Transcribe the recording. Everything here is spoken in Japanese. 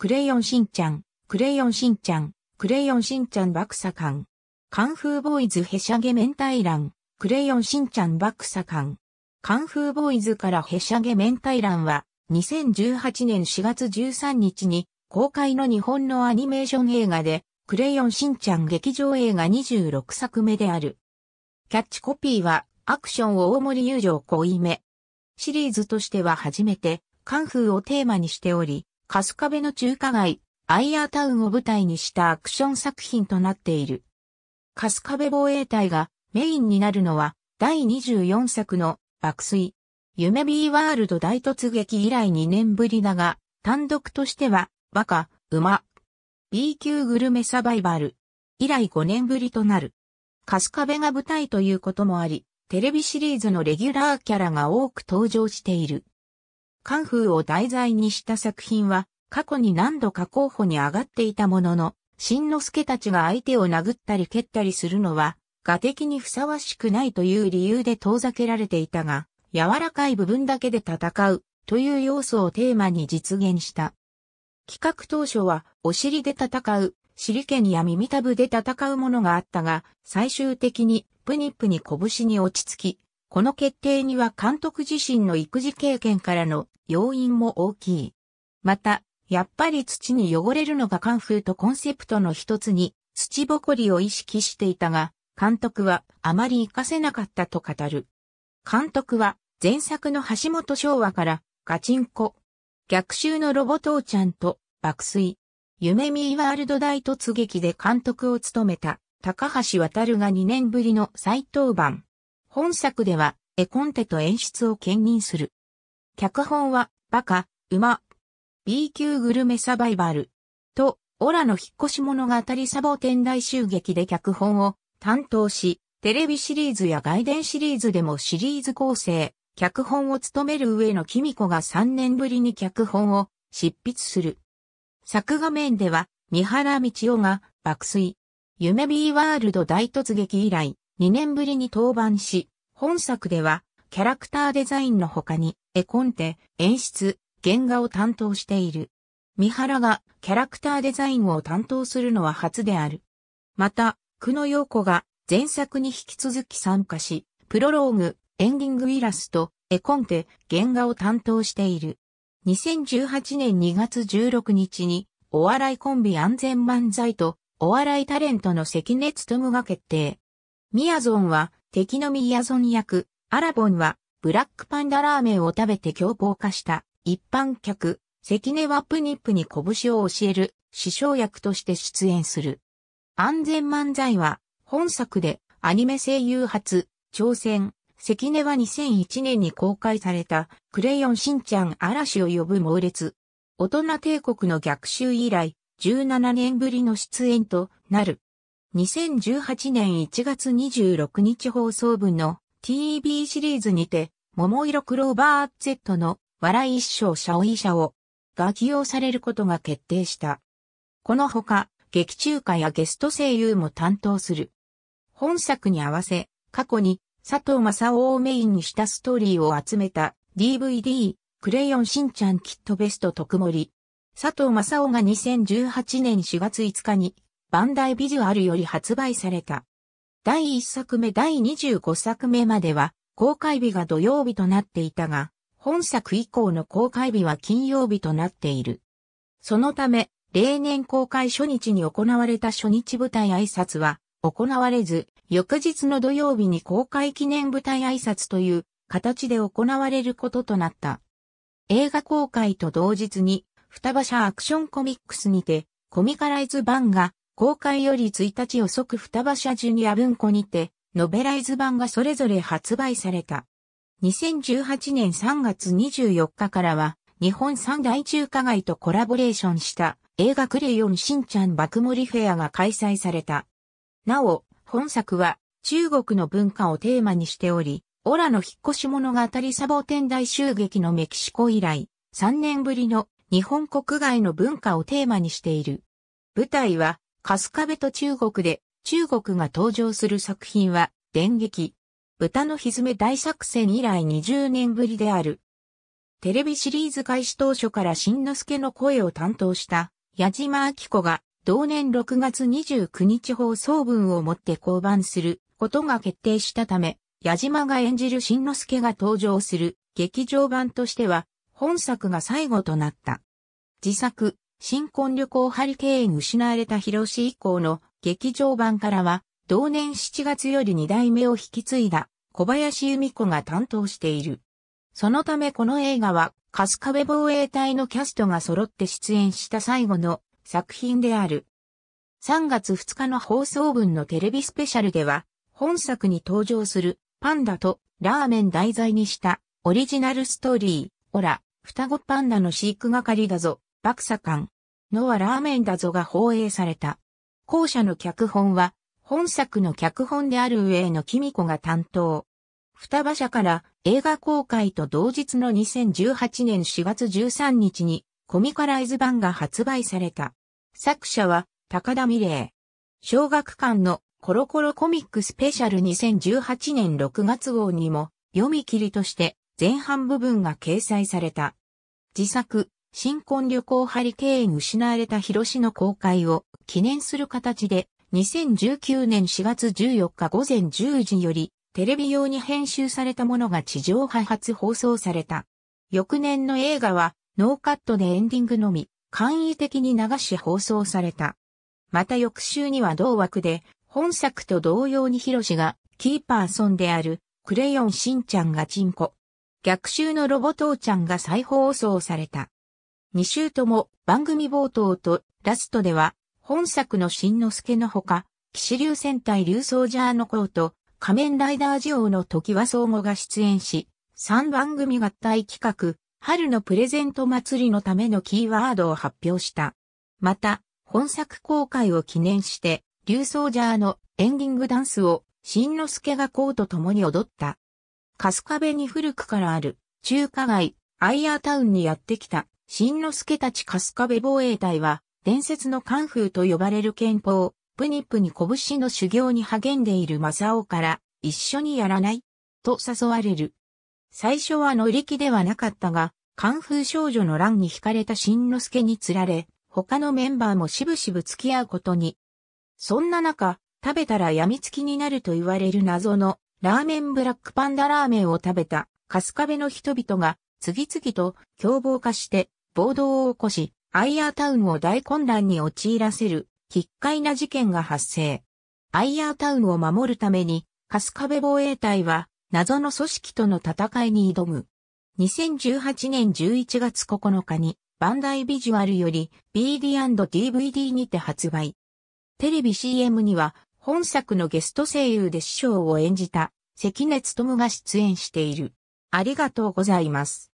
クレヨンしんちゃん、クレヨンしんちゃん、クレヨンしんちゃん爆サカン。カンフーボーイズへしゃげ明太欄、クレヨンしんちゃん爆サカン。カンフーボーイズからへしゃげ明太欄は、2018年4月13日に公開の日本のアニメーション映画で、クレヨンしんちゃん劇場映画26作目である。キャッチコピーは、アクションを大森友情濃いめ。シリーズとしては初めて、カンフーをテーマにしており、春日部の中華街、アイアータウンを舞台にしたアクション作品となっている。春日部防衛隊がメインになるのは第24作の爆睡。夢 B ワールド大突撃以来2年ぶりだが、単独としては、バカ、馬。B 級グルメサバイバル。以来5年ぶりとなる。春日部が舞台ということもあり、テレビシリーズのレギュラーキャラが多く登場している。カンフーを題材にした作品は、過去に何度か候補に上がっていたものの、新之助たちが相手を殴ったり蹴ったりするのは、画的にふさわしくないという理由で遠ざけられていたが、柔らかい部分だけで戦うという要素をテーマに実現した。企画当初は、お尻で戦う、尻剣や耳たぶで戦うものがあったが、最終的にプニップに拳に落ち着き、この決定には監督自身の育児経験からの要因も大きい。また、やっぱり土に汚れるのがカンフーとコンセプトの一つに、土ぼこりを意識していたが、監督はあまり活かせなかったと語る。監督は前作の橋本昭和からガチンコ、逆襲のロボ父ちゃんと爆睡、夢見ワールド大突撃で監督を務めた高橋渡が2年ぶりの再登板。本作では、絵コンテと演出を兼任する。脚本は、バカ、馬、B 級グルメサバイバル、と、オラの引っ越し物語サボテン大襲撃で脚本を担当し、テレビシリーズや外伝シリーズでもシリーズ構成、脚本を務める上野キ美子が3年ぶりに脚本を執筆する。作画面では、三原道夫が爆睡、夢 B ワールド大突撃以来、2年ぶりに登板し、本作では、キャラクターデザインの他に、絵コンテ、演出、原画を担当している。三原がキャラクターデザインを担当するのは初である。また、久野陽子が前作に引き続き参加し、プロローグ、エンディングイラスト、絵コンテ、原画を担当している。2018年2月16日に、お笑いコンビ安全漫才と、お笑いタレントの関根勤が決定。ミヤゾンは敵のミヤゾン役、アラボンはブラックパンダラーメンを食べて凶暴化した一般客、関根はプニップに拳を教える師匠役として出演する。安全漫才は本作でアニメ声優初、挑戦、関根は2001年に公開されたクレヨンしんちゃん嵐を呼ぶ猛烈。大人帝国の逆襲以来17年ぶりの出演となる。2018年1月26日放送分の TV シリーズにて、桃色クローバー Z の笑い一生シャオイシャオが起用されることが決定した。このほか、劇中歌やゲスト声優も担当する。本作に合わせ、過去に佐藤正夫をメインにしたストーリーを集めた DVD、クレヨンしんちゃんキットベスト特盛。佐藤正夫が2018年4月5日にバンダイビジュアルより発売された。第1作目第25作目までは公開日が土曜日となっていたが、本作以降の公開日は金曜日となっている。そのため、例年公開初日に行われた初日舞台挨拶は行われず、翌日の土曜日に公開記念舞台挨拶という形で行われることとなった。映画公開と同日に、双葉社アクションコミックスにて、コミカライズ版が公開より1日遅く双葉社ジュニア文庫にて、ノベライズ版がそれぞれ発売された。2018年3月24日からは、日本三大中華街とコラボレーションした映画クレヨンしんちゃん爆盛りフェアが開催された。なお、本作は中国の文化をテーマにしており、オラの引っ越し物語サボテン大襲撃のメキシコ以来、3年ぶりの日本国外の文化をテーマにしている。舞台はカスカベと中国で中国が登場する作品は電撃。豚のひずめ大作戦以来20年ぶりである。テレビシリーズ開始当初から新之助の声を担当した矢島明子が同年6月29日放送分をもって降板することが決定したため、矢島が演じる新之助が登場する劇場版としては本作が最後となった。自作、新婚旅行ハリケーン失われた広志以降の劇場版からは、同年7月より2代目を引き継いだ小林由美子が担当している。そのためこの映画は、カスカベ防衛隊のキャストが揃って出演した最後の作品である。3月2日の放送分のテレビスペシャルでは、本作に登場するパンダとラーメン題材にしたオリジナルストーリー、オラ、双子パンダの飼育係だぞバクサカン、のはラーメンだぞが放映された。後者の脚本は、本作の脚本である上野キミコが担当。双葉社から映画公開と同日の2018年4月13日にコミカライズ版が発売された。作者は高田美玲。小学館のコロコロコミックスペシャル2018年6月号にも読み切りとして前半部分が掲載された。自作、新婚旅行ハリケーン失われた広市の公開を記念する形で、2019年4月14日午前10時より、テレビ用に編集されたものが地上波初放送された。翌年の映画は、ノーカットでエンディングのみ、簡易的に流し放送された。また翌週には同枠で、本作と同様に広島が、キーパーソンである、クレヨンしんちゃんがチンコ。逆襲のロボ父ちゃんが再放送された。2週とも番組冒頭とラストでは、本作の新之助のほか、騎士流戦隊流ソージャーのコーと、仮面ライダージオの時は相互が出演し、3番組合体企画、春のプレゼント祭りのためのキーワードを発表した。また、本作公開を記念して、流ソージャーのエンディングダンスを、新之助がコーと共に踊った。春日部に古くからある、中華街、アイアータウンにやってきた。新之助たち春日部防衛隊は、伝説のカンフーと呼ばれる憲法、プニップに拳の修行に励んでいるマサオから、一緒にやらないと誘われる。最初は乗り気ではなかったが、カンフー少女の乱に惹かれた新之助につられ、他のメンバーもしぶしぶ付き合うことに。そんな中、食べたら病みつきになると言われる謎のラーメンブラックパンダラーメンを食べた春日部の人々が次々と凶暴化して暴動を起こし、アイアータウンを大混乱に陥らせる、奇怪な事件が発生。アイアータウンを守るために、カスカベ防衛隊は、謎の組織との戦いに挑む。2018年11月9日に、バンダイビジュアルより BD&DVD にて発売。テレビ CM には、本作のゲスト声優で師匠を演じた、関根勤が出演している。ありがとうございます。